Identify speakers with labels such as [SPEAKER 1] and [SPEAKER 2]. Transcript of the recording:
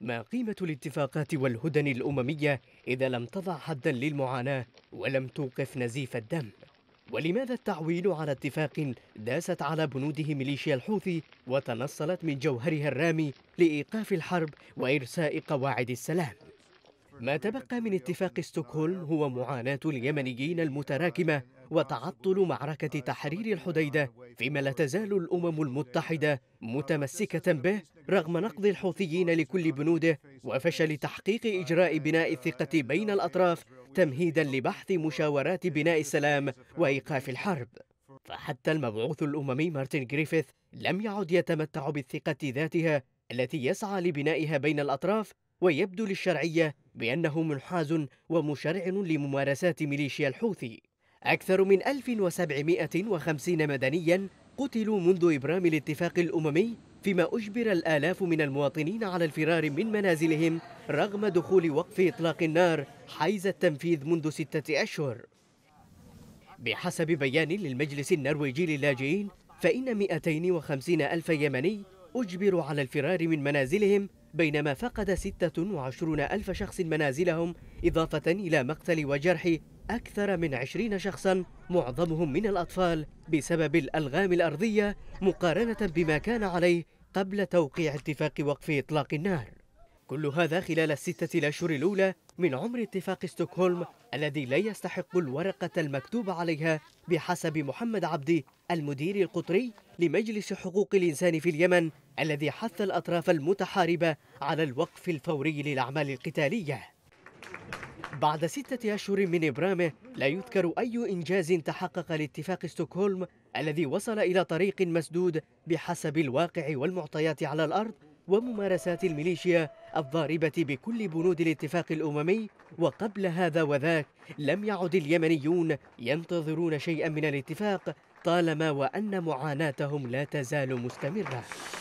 [SPEAKER 1] ما قيمة الاتفاقات والهدن الأممية إذا لم تضع حدا للمعاناة ولم توقف نزيف الدم؟ ولماذا التعويل على اتفاق داست على بنوده ميليشيا الحوثي وتنصلت من جوهرها الرامي لإيقاف الحرب وإرساء قواعد السلام؟ ما تبقى من اتفاق ستوكهولم هو معاناة اليمنيين المتراكمة وتعطل معركة تحرير الحديدة فيما لا تزال الأمم المتحدة متمسكة به رغم نقض الحوثيين لكل بنوده وفشل تحقيق إجراء بناء الثقة بين الأطراف تمهيدا لبحث مشاورات بناء السلام وإيقاف الحرب فحتى المبعوث الأممي مارتن جريفيث لم يعد يتمتع بالثقة ذاتها التي يسعى لبنائها بين الأطراف ويبدو للشرعية بأنه منحاز ومشرع لممارسات ميليشيا الحوثي أكثر من 1750 مدنيا قتلوا منذ إبرام الاتفاق الأممي فيما أجبر الآلاف من المواطنين على الفرار من منازلهم رغم دخول وقف إطلاق النار حيز التنفيذ منذ ستة أشهر بحسب بيان للمجلس النرويجي للاجئين فإن 250 ألف يمني أجبروا على الفرار من منازلهم بينما فقد 26 ألف شخص منازلهم إضافة إلى مقتل وجرح أكثر من 20 شخصا معظمهم من الأطفال بسبب الألغام الأرضية مقارنة بما كان عليه قبل توقيع اتفاق وقف إطلاق النار كل هذا خلال الستة الأشهر الأولى من عمر اتفاق ستوكهولم الذي لا يستحق الورقة المكتوب عليها بحسب محمد عبدي المدير القطري لمجلس حقوق الإنسان في اليمن الذي حث الأطراف المتحاربة على الوقف الفوري للأعمال القتالية بعد ستة أشهر من إبرامه لا يذكر أي إنجاز تحقق لاتفاق ستوكهولم الذي وصل إلى طريق مسدود بحسب الواقع والمعطيات على الأرض وممارسات الميليشيا الضاربة بكل بنود الاتفاق الأممي وقبل هذا وذاك لم يعد اليمنيون ينتظرون شيئا من الاتفاق طالما وأن معاناتهم لا تزال مستمرة